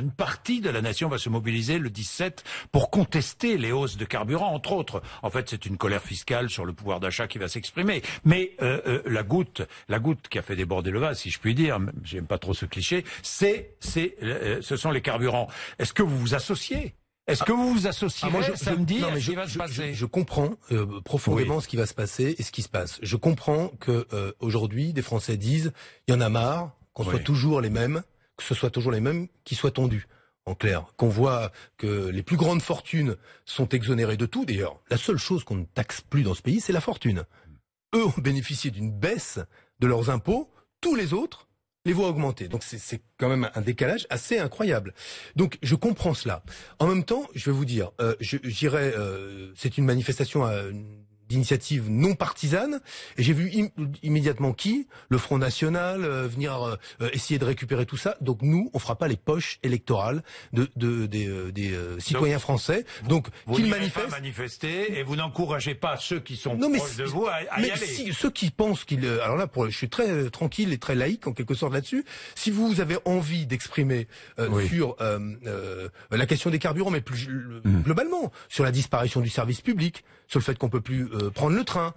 Une partie de la nation va se mobiliser le 17 pour contester les hausses de carburant, entre autres. En fait, c'est une colère fiscale sur le pouvoir d'achat qui va s'exprimer. Mais euh, euh, la goutte, la goutte qui a fait déborder le vase, si je puis dire, j'aime pas trop ce cliché, c'est, c'est, euh, ce sont les carburants. Est-ce que vous vous associez est-ce que vous vous associez ah, je, je, je, comprends profondément ce qui va se passer et ce qui se passe. Je comprends que aujourd'hui, des Français disent il y en a marre qu'on soit toujours les mêmes que ce soit toujours les mêmes qui soient tondus. En clair, qu'on voit que les plus grandes fortunes sont exonérées de tout. D'ailleurs, la seule chose qu'on ne taxe plus dans ce pays, c'est la fortune. Eux ont bénéficié d'une baisse de leurs impôts. Tous les autres les voient augmenter. Donc c'est quand même un décalage assez incroyable. Donc je comprends cela. En même temps, je vais vous dire, euh, j'irai, euh, c'est une manifestation à d'initiatives non partisanes. Et j'ai vu immédiatement qui Le Front National euh, venir euh, euh, essayer de récupérer tout ça. Donc nous, on fera pas les poches électorales de, de, des, citoyens français. Donc qu'ils manifestent. Pas manifester et vous n'encouragez pas ceux qui sont non, mais de vous à, y aller. ceux qui pensent qu'ils... Alors là, pour, je suis très tranquille et très laïque en quelque sorte là-dessus. Si vous avez envie d'exprimer sur la question des carburants, mais plus hmm. globalement, sur la disparition du service public, sur le fait qu'on peut plus prendre le train,